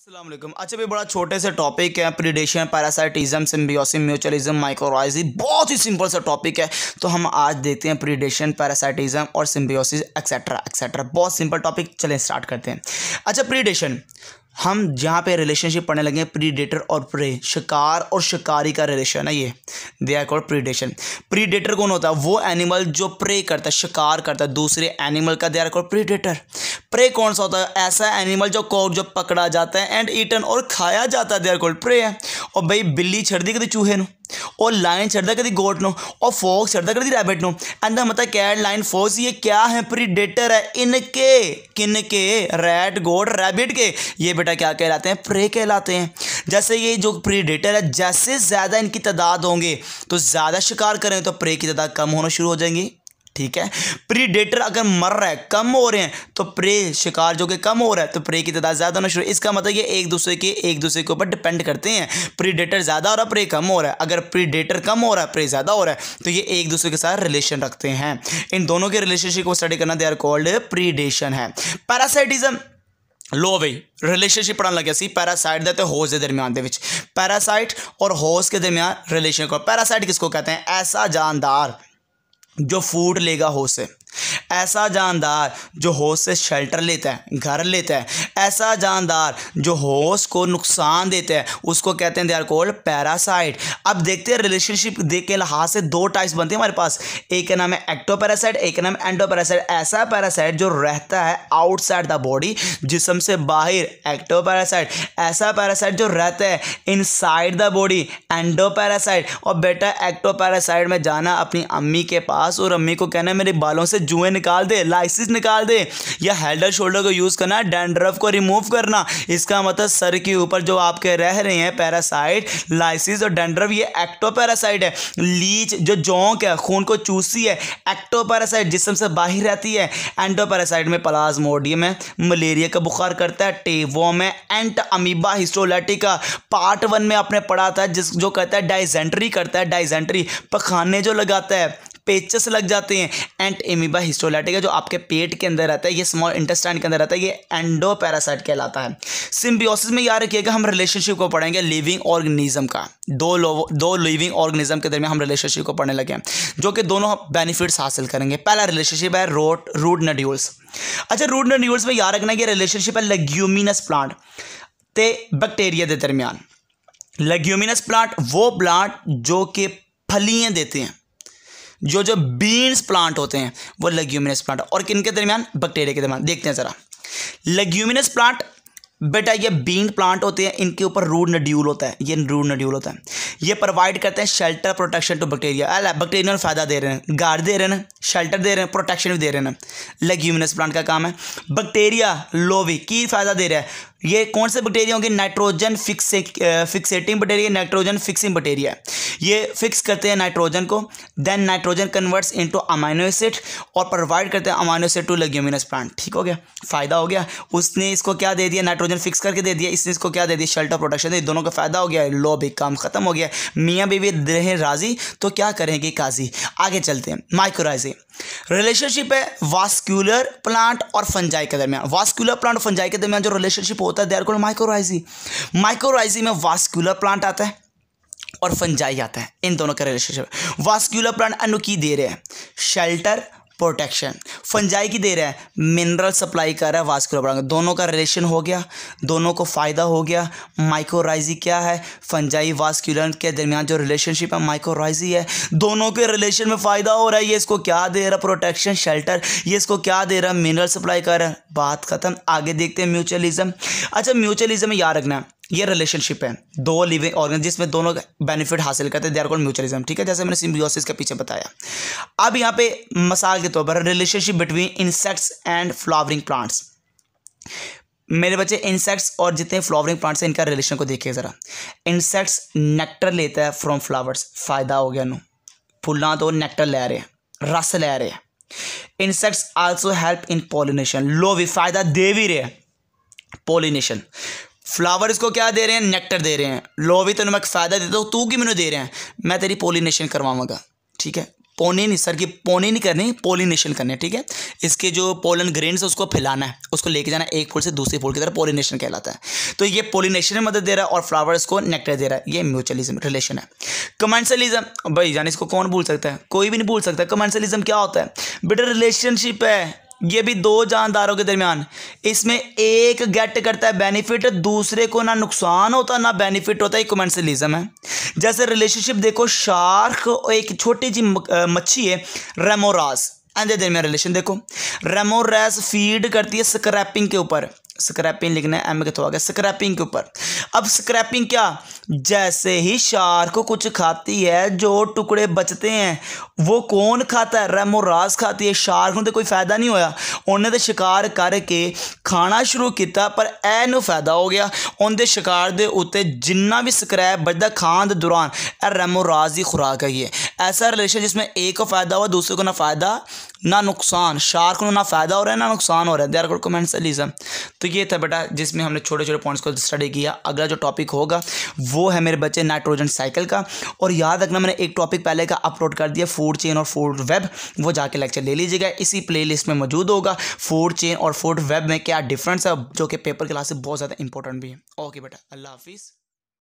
असलम अच्छा भी बड़ा छोटे से टॉपिक है predation parasitism symbiosis mutualism mycorrhizae बहुत ही सिंपल सा टॉपिक है तो हम आज देखते हैं प्रीडेशन पैरासाइटिज्म और सिम्बियोसिस एक्सेट्रा एक्सेट्रा बहुत सिंपल टॉपिक चलें स्टार्ट करते हैं अच्छा प्रीडेशन हम जहाँ पे रिलेशनशिप पढ़ने लगे प्रीडेटर और प्रे शिकार और शिकारी का रिलेशन है ये they are called predation predator कौन होता है वो एनिमल जो प्रे करता है शिकार करता है दूसरे एनिमल का they are called predator prey कौन सा होता है ऐसा एनिमल जो कॉक जो पकड़ा जाता है एंड ईटन और खाया जाता है दे आर कॉल्ड प्रे है और भाई बिल्ली छड़ दी कभी चूहे न और लाइन चढ़दा कदी गोट नो और फॉक्स चढ़दा कदी रैबिट नो एंड मता कैट लाइन फॉक्स ये क्या है प्रीडेटर है इनके किन के रैट गोट रैबिट के ये बेटा क्या कहलाते हैं प्रे कहलाते हैं जैसे ये जो प्रीडेटर है जैसे ज़्यादा इनकी तादाद होंगे तो ज़्यादा शिकार करें तो प्रे की तादाद कम होना शुरू हो जाएंगी ठीक है प्रीडेटर अगर मर रहा है कम हो रहे हैं तो प्रे शिकार जो कि कम हो रहा है तो प्रे की तादाद ज़्यादा होना शुरू इसका मतलब ये एक दूसरे के एक दूसरे के ऊपर डिपेंड करते हैं प्रीडेटर ज़्यादा हो रहा है प्रे कम हो रहा है अगर प्रीडेटर कम हो रहा है प्रे ज़्यादा हो रहा है तो ये एक दूसरे के साथ रिलेशन रखते हैं इन दोनों के रिलेशनशिप को स्टडी करना दे आर कॉल्ड प्रीडेशन है पैरासाइटिज्म लो वे रिलेशनशिप ਪੜਨ लगे सी पैरासाइट देते ਤੇ के दरमियान ਦਰਮਿਆਨ पैरासाइट और ਪੈਰਾਸਾਈਟ के दरमियान रिलेशन को पैरासाइट किसको कहते हैं ऐसा जानदार जो फूड लेगा हो से ऐसा जानदार जो होश से शेल्टर लेता है घर लेता है ऐसा जानदार जो होश को नुकसान देता है उसको कहते हैं दे आर कोल्ड पैरासाइट अब देखते हैं रिलेशनशिप देख के लिहाज से दो टाइप्स बनते हैं हमारे पास एक का नाम है एक्टो पैरासाइट एक का नाम है एंटो पैरासाइट ऐसा पैरासाइट जो रहता है आउटसाइड द बॉडी जिसम से बाहर एक्टो पैरासाइट ऐसा पैरासाइट जो रहता है inside the body endo parasite और बेटा एक्टो पैरासाइट में जाना अपनी अम्मी के पास और अम्मी को कहना मेरे बालों से जुए निकाल दे लाइसिस निकाल दे या हेल्डर शोल्डर को यूज़ करना डेंड्रफ को रिमूव करना इसका मतलब सर के ऊपर जो आपके रह रहे हैं पैरासाइट लाइसिस और डेंड्रफ ये एक्टो पैरासाइट है लीच जो जोंक है खून को चूसती है एक्टो पैरासाइट जिसम से बाहर रहती है एंडो पैरासाइट में प्लाज्मोडियम है मलेरिया का बुखार करता है टेवोम है entamoeba histolytica part one में आपने पढ़ा था जिस जो कहता है डाइजेंट्री करता है डाइजेंट्री पखाने जो लगाता है पेचस लग जाते हैं एंट एमीबा हिस्टोलाइटिका जो आपके पेट के अंदर रहता है ये स्मॉल इंटेस्टाइन के अंदर रहता है ये एंडो पैरासाइट कहलाता है सिम्बियोसिस में याद रखिएगा हम रिलेशनशिप को पढ़ेंगे लिविंग ऑर्गेनिज्म का दो लो, दो लिविंग ऑर्गेनिज्म के दरमियान हम रिलेशनशिप को पढ़ने लगे हैं जो कि दोनों बेनिफिट्स हासिल करेंगे पहला रिलेशनशिप है रोट रूट नड्यूल्स अच्छा रूट नड्यूल्स में याद रखना कि रिलेशनशिप है लेग्यूमिनस प्लांट ते बैक्टीरिया के दरमियान लेग्यूमिनस प्लांट वो प्लांट जो कि फलियाँ देते हैं जो जो बीन्स प्लांट होते हैं वो लेग्यूमिनस प्लांट और किन के दरमियान बैक्टेरिया के दरमियान देखते हैं ज़रा लेग्यूमिनस प्लांट बेटा ये बीन प्लांट होते हैं इनके ऊपर रूड नड्यूल होता है ये रूड नड्यूल होता है ये प्रोवाइड करते हैं शेल्टर प्रोटेक्शन टू बैक्टीरिया अल बैक्टीरिया फ़ायदा दे रहे हैं गार्ड दे रहे हैं शेल्टर दे रहे हैं प्रोटेक्शन भी दे रहे हैं लेग्यूमिनस प्लांट का काम है बैक्टीरिया लोवी की फ़ायदा दे रहा है ये कौन से बैक्टीरिया होंगे nitrogen fix fixating bacteria nitrogen fixing bacteria ये फिक्स करते हैं नाइट्रोजन को then nitrogen converts into amino acid और प्रोवाइड करते हैं amino acid to leguminous plant ठीक हो गया फ़ायदा हो गया उसने इसको क्या दे दिया नाइट्रोजन फिक्स करके दे दिया इसने इसको क्या दे दिया शेल्टर प्रोटेक्शन दे दोनों का फ़ायदा हो गया लो भी काम ख़त्म हो गया मियाँ बीवी रहे राजी तो क्या करेंगे काजी आगे चलते हैं माइक्रोराइजिंग से रिलेशनशिप है वास्क्यूलर प्लांट और फंजाई के दरमियान वास्क्यूलर प्लांट और फंजाई के दरमियान जो रिलेशनशिप होता है देर कॉल माइक्रोराइजी माइक्रोराइजी में वास्क्यूलर प्लांट आता है और फंजाई आता है इन दोनों का रिलेशनशिप वास्क्यूलर प्लांट अनुकी दे रहे हैं शेल्टर प्रोटेक्शन फंजाई की दे रहा है मिनरल सप्लाई कर रहा है वास्कुलर प्लांट दोनों का रिलेशन हो गया दोनों को फ़ायदा हो गया माइक्रोराइजी क्या है फंजाई वास्कुलर के दरमियान जो रिलेशनशिप है माइक्रोराइजी है दोनों के रिलेशन में फ़ायदा हो रहा है ये इसको क्या दे रहा है प्रोटेक्शन शेल्टर ये इसको क्या दे रहा है मिनरल सप्लाई कर रहा है बात खत्म आगे देखते हैं म्यूचुअलिज्म अच्छा म्यूचुअलिज्म याद रखना ये रिलेशनशिप है दो लिविंग ऑर्गन जिसमें दोनों बेनिफिट हासिल करते हैं दे आर कॉल्ड म्यूचुअलिज्म ठीक है जैसे मैंने सिम्बियोसिस के पीछे बताया अब यहाँ पे मिसाल के तौर पर relationship between insects and flowering plants मेरे बच्चे इंसेक्ट्स और जितने फ्लावरिंग प्लांट्स हैं इनका रिलेशन को देखिए ज़रा इंसेक्ट्स नेक्टर लेता है फ्रॉम फ्लावर्स फ़ायदा हो गया नू फुलना तो नेक्टर ले रहे हैं रस ले रहे हैं insects also help in pollination लो भी फ़ायदा दे भी रहे हैं पोलिनेशन फ्लावर इसको क्या दे रहे हैं नेक्टर दे रहे हैं लो भी तेन तो मैं फायदा देता हूँ तू कि मैंने दे रहे हैं मैं तेरी पोलिनेशन करवाऊँगा ठीक है पोने नहीं सर की पोने नहीं करनी पोलिनेशन करने ठीक है इसके जो पोलन ग्रेन्स है उसको फैलाना है उसको लेके जाना एक फूल से दूसरे फूल की तरफ पोलिनेशन कहलाता है तो ये पोलिनेशन में मदद दे रहा है और फ्लावर्स को नेक्टर दे रहा है ये म्यूचुअलिज्म रिलेशन है कमेंसलिज्म भाई जान इसको कौन भूल सकता है कोई भी नहीं भूल सकता कमेंसलिज्म क्या होता है बेटा रिलेशनशिप है ये भी दो जानदारों के दरमियान इसमें एक गेट करता है बेनिफिट दूसरे को ना नुकसान होता ना बेनिफिट होता है कमेंसलिज्म है जैसे रिलेशनशिप देखो शार्क एक छोटी जी मच्छी है रेमोरास एंड दरमियान रिलेशन देखो रेमोरेस फीड करती है स्क्रैपिंग के ऊपर स्क्रैपिंग लिखना है एम के थोड़ा स्क्रैपिंग के ऊपर अब स्क्रैपिंग क्या जैसे ही शार्क कुछ खाती है जो टुकड़े बचते हैं वो कौन खाता है रेमोराज खाती है शार्क तो कोई फायदा नहीं होया उन्हें तो शिकार करके खाना शुरू किया पर एन फायदा हो गया उनके शिकार के उत्ते जिन्ना भी स्क्रैप बचता खाण के दौरान रेमोराज की खुराक है ऐसा रिलेशन जिसमें एक को फायदा हुआ दूसरे को ना फायदा ना नुकसान शार्क को ना फ़ायदा हो रहा है ना नुकसान हो रहा है देर गुड एलिजम तो ये था बेटा जिसमें हमने छोटे छोटे पॉइंट्स को स्टडी किया अगला जो टॉपिक होगा वो है मेरे बच्चे नाइट्रोजन साइकिल का और याद रखना मैंने एक टॉपिक पहले का अपलोड कर दिया फूड चेन और फूड वेब वो जाके लेक्चर ले लीजिएगा इसी प्ले में मौजूद होगा फूड चेन और फूड वेब में क्या डिफरेंस है जो कि पेपर क्लास से बहुत ज़्यादा इंपॉर्टेंट भी है ओके बेटा अल्लाह हाफिज़